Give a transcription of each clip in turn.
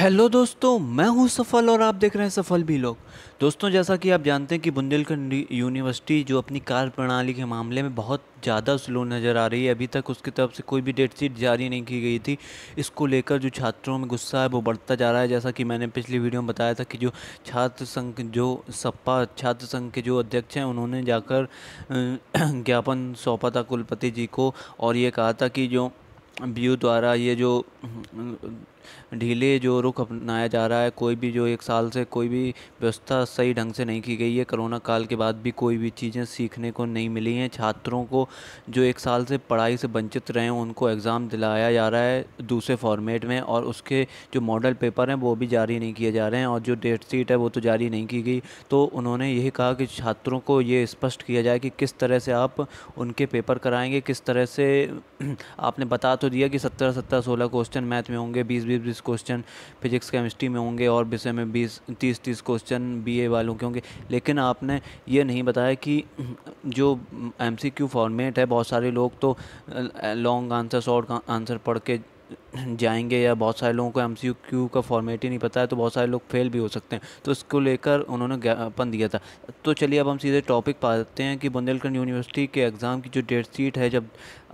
hello दोस्तों मैं हूं सफल और आप देख रहे हैं सफल भी लोग दोस्तों जैसा कि आप जानते हैं कि बुंदेलखंड यूनिवर्सिटी जो अपनी कार्य प्रणाली के मामले में बहुत ज़्यादा स्लो नज़र आ रही है अभी तक उसकी तरफ से कोई भी डेट शीट जारी नहीं की गई थी इसको लेकर जो छात्रों में गुस्सा है वो बढ़ता जा रहा है जैसा कि मैंने पिछली वीडियो में बताया था कि जो छात्र संघ जो सपा छात्र संघ के जो अध्यक्ष हैं उन्होंने जाकर ज्ञापन सौंपा था कुलपति जी को और ये कहा था कि जो व्यू द्वारा ये जो ढीले जो रुख अपनाया जा रहा है कोई भी जो एक साल से कोई भी व्यवस्था सही ढंग से नहीं की गई है कोरोना काल के बाद भी कोई भी चीज़ें सीखने को नहीं मिली हैं छात्रों को जो एक साल से पढ़ाई से वंचित रहे हैं उनको एग्ज़ाम दिलाया जा रहा है दूसरे फॉर्मेट में और उसके जो मॉडल पेपर हैं वो भी जारी नहीं किए जा रहे हैं और जो डेट शीट है वो तो जारी नहीं की गई तो उन्होंने यही कहा कि छात्रों को ये स्पष्ट किया जाए कि किस तरह से आप उनके पेपर कराएँगे किस तरह से आपने बता तो दिया कि सत्तर सत्तर सोलह क्वेश्चन मैथ में होंगे बीस बीस बीस क्वेश्चन फिजिक्स केमिस्ट्री में होंगे और विषय में बीस तीस तीस क्वेश्चन बी वालों के होंगे लेकिन आपने ये नहीं बताया कि जो एम फॉर्मेट है बहुत सारे लोग तो लॉन्ग आंसर शॉर्ट आंसर पढ़ के जाएंगे या बहुत सारे लोगों को एम सी क्यू का फॉर्मेट ही नहीं पता है तो बहुत सारे लोग फेल भी हो सकते हैं तो इसको लेकर उन्होंने ज्ञापन दिया था तो चलिए अब हम सीधे टॉपिक पाते हैं कि बुंदेलखंड यूनिवर्सिटी के एग्ज़ाम की जो डेट शीट है जब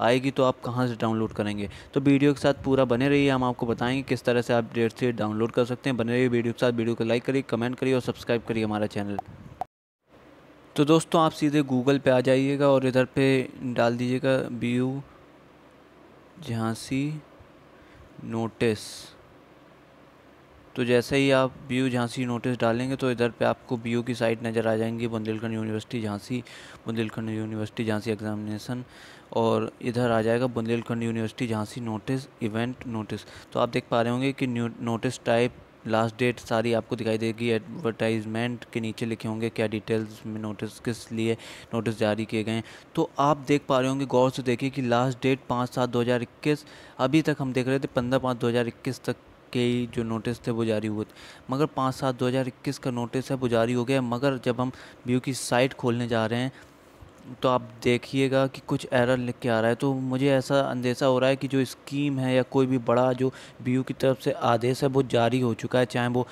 आएगी तो आप कहाँ से डाउनलोड करेंगे तो वीडियो के साथ पूरा बने रहिए हम आपको बताएंगे किस तरह से आप डेट शीट डाउनलोड कर सकते हैं बने रहिए वीडियो के साथ वीडियो को लाइक करिए कमेंट करिए और सब्सक्राइब करिए हमारा चैनल तो दोस्तों आप सीधे गूगल पे आ जाइएगा और इधर पे डाल दीजिएगा बी यू झांसी नोटिस तो जैसे ही आप बी झांसी नोटिस डालेंगे तो इधर पे आपको बी की साइट नज़र आ जाएंगी Bundelkhand university Jhansi Bundelkhand university Jhansi examination और इधर आ जाएगा Bundelkhand university Jhansi notice event notice तो आप देख पा रहे होंगे कि नोटिस टाइप लास्ट डेट सारी आपको दिखाई देगी एडवर्टाइजमेंट के नीचे लिखे होंगे क्या डिटेल्स में नोटिस किस लिए नोटिस जारी किए गए हैं तो आप देख पा रहे होंगे गौर से देखिए कि लास्ट डेट पाँच सात दो हज़ार इक्कीस अभी तक हम देख रहे थे पंद्रह पाँच दो हज़ार इक्कीस तक के ही जो नोटिस थे वो जारी हुए थे मगर पाँच सात दो हज़ार इक्कीस का नोटिस है वो जारी हो गया मगर जब हम व्यू की साइट खोलने जा रहे हैं तो आप देखिएगा कि कुछ एरर लिख के आ रहा है तो मुझे ऐसा अंदेशा हो रहा है कि जो स्कीम है या कोई भी बड़ा जो बी की तरफ से आदेश है वो जारी हो चुका है चाहे वो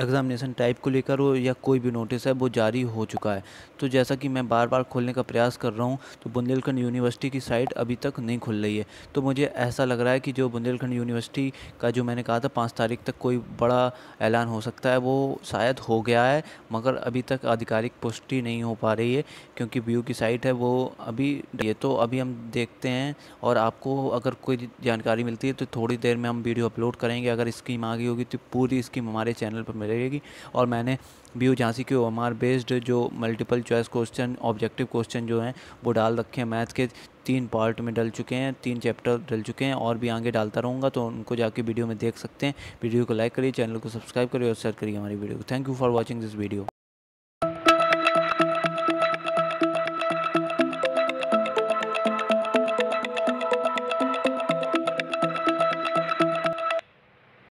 एग्ज़ामिनेशन टाइप को लेकर हो या कोई भी नोटिस है वो जारी हो चुका है तो जैसा कि मैं बार बार खोलने का प्रयास कर रहा हूँ तो बुंदेलखंड यूनिवर्सिटी की साइट अभी तक नहीं खुल रही है तो मुझे ऐसा लग रहा है कि जो बुंदेलखंड यूनिवर्सिटी का जो मैंने कहा था पाँच तारीख तक कोई बड़ा ऐलान हो सकता है वो शायद हो गया है मगर अभी तक आधिकारिक पुष्टि नहीं हो पा रही है क्योंकि व्यू की साइट है वो अभी ये तो अभी हम देखते हैं और आपको अगर कोई जानकारी मिलती है तो थोड़ी देर में हम वीडियो अपलोड करेंगे अगर स्कीम आ गई होगी तो पूरी स्कीम हमारे चैनल पर मिले रहेगी और मैंने बी झांसी के ओ बेस्ड जो multiple choice question objective question जो हैं वो डाल रखे हैं मैथ के तीन पार्ट में डल चुके हैं तीन चैप्टर डल चुके हैं और भी आगे डालता रहूँगा तो उनको जाके वीडियो में देख सकते हैं वीडियो को लाइक करिए चैनल को सब्सक्राइब करिए और शेयर करिए हमारी वीडियो को thank you for watching this video